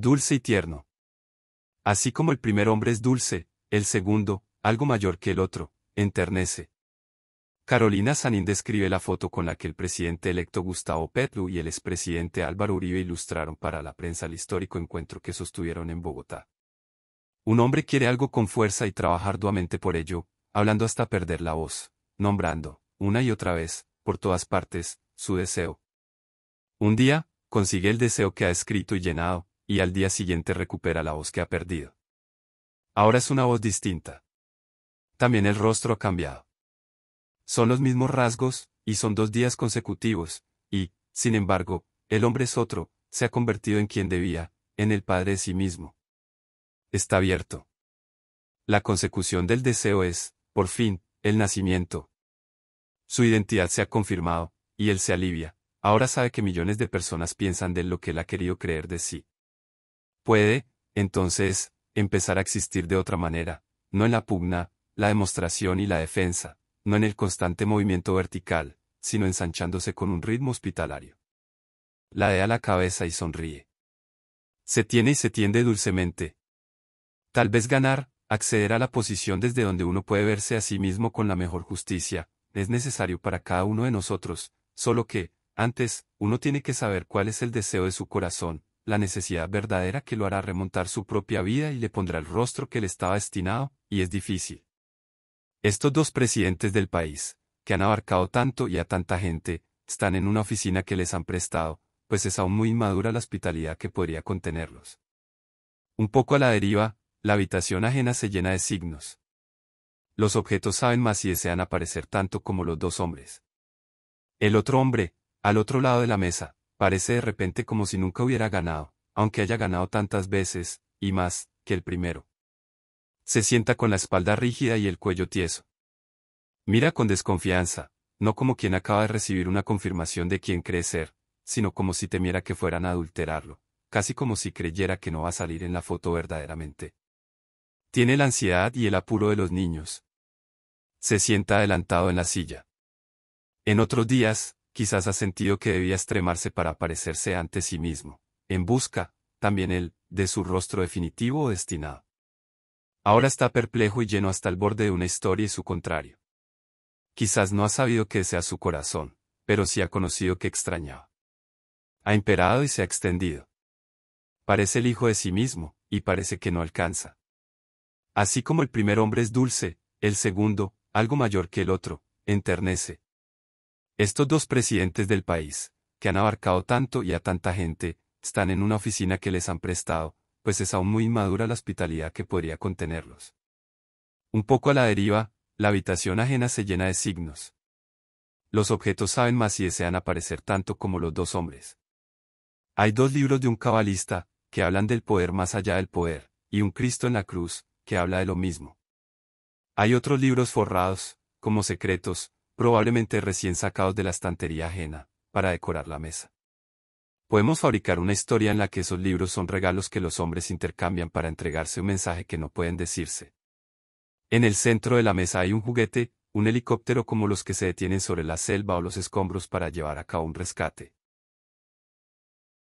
dulce y tierno. Así como el primer hombre es dulce, el segundo, algo mayor que el otro, enternece. Carolina Sanín describe la foto con la que el presidente electo Gustavo Petlu y el expresidente Álvaro Uribe ilustraron para la prensa el histórico encuentro que sostuvieron en Bogotá. Un hombre quiere algo con fuerza y trabaja arduamente por ello, hablando hasta perder la voz, nombrando, una y otra vez, por todas partes, su deseo. Un día, consigue el deseo que ha escrito y llenado, y al día siguiente recupera la voz que ha perdido. Ahora es una voz distinta. También el rostro ha cambiado. Son los mismos rasgos, y son dos días consecutivos, y, sin embargo, el hombre es otro, se ha convertido en quien debía, en el Padre de sí mismo. Está abierto. La consecución del deseo es, por fin, el nacimiento. Su identidad se ha confirmado, y él se alivia, ahora sabe que millones de personas piensan de lo que él ha querido creer de sí puede, entonces, empezar a existir de otra manera, no en la pugna, la demostración y la defensa, no en el constante movimiento vertical, sino ensanchándose con un ritmo hospitalario. La a la cabeza y sonríe. Se tiene y se tiende dulcemente. Tal vez ganar, acceder a la posición desde donde uno puede verse a sí mismo con la mejor justicia, es necesario para cada uno de nosotros, solo que, antes, uno tiene que saber cuál es el deseo de su corazón, la necesidad verdadera que lo hará remontar su propia vida y le pondrá el rostro que le estaba destinado, y es difícil. Estos dos presidentes del país, que han abarcado tanto y a tanta gente, están en una oficina que les han prestado, pues es aún muy inmadura la hospitalidad que podría contenerlos. Un poco a la deriva, la habitación ajena se llena de signos. Los objetos saben más y desean aparecer tanto como los dos hombres. El otro hombre, al otro lado de la mesa, Parece de repente como si nunca hubiera ganado, aunque haya ganado tantas veces, y más, que el primero. Se sienta con la espalda rígida y el cuello tieso. Mira con desconfianza, no como quien acaba de recibir una confirmación de quien cree ser, sino como si temiera que fueran a adulterarlo, casi como si creyera que no va a salir en la foto verdaderamente. Tiene la ansiedad y el apuro de los niños. Se sienta adelantado en la silla. En otros días, quizás ha sentido que debía extremarse para aparecerse ante sí mismo, en busca, también él, de su rostro definitivo o destinado. Ahora está perplejo y lleno hasta el borde de una historia y su contrario. Quizás no ha sabido que sea su corazón, pero sí ha conocido que extrañaba. Ha imperado y se ha extendido. Parece el hijo de sí mismo, y parece que no alcanza. Así como el primer hombre es dulce, el segundo, algo mayor que el otro, enternece, estos dos presidentes del país, que han abarcado tanto y a tanta gente, están en una oficina que les han prestado, pues es aún muy inmadura la hospitalidad que podría contenerlos. Un poco a la deriva, la habitación ajena se llena de signos. Los objetos saben más y desean aparecer tanto como los dos hombres. Hay dos libros de un cabalista, que hablan del poder más allá del poder, y un Cristo en la cruz, que habla de lo mismo. Hay otros libros forrados, como secretos, probablemente recién sacados de la estantería ajena, para decorar la mesa. Podemos fabricar una historia en la que esos libros son regalos que los hombres intercambian para entregarse un mensaje que no pueden decirse. En el centro de la mesa hay un juguete, un helicóptero como los que se detienen sobre la selva o los escombros para llevar a cabo un rescate.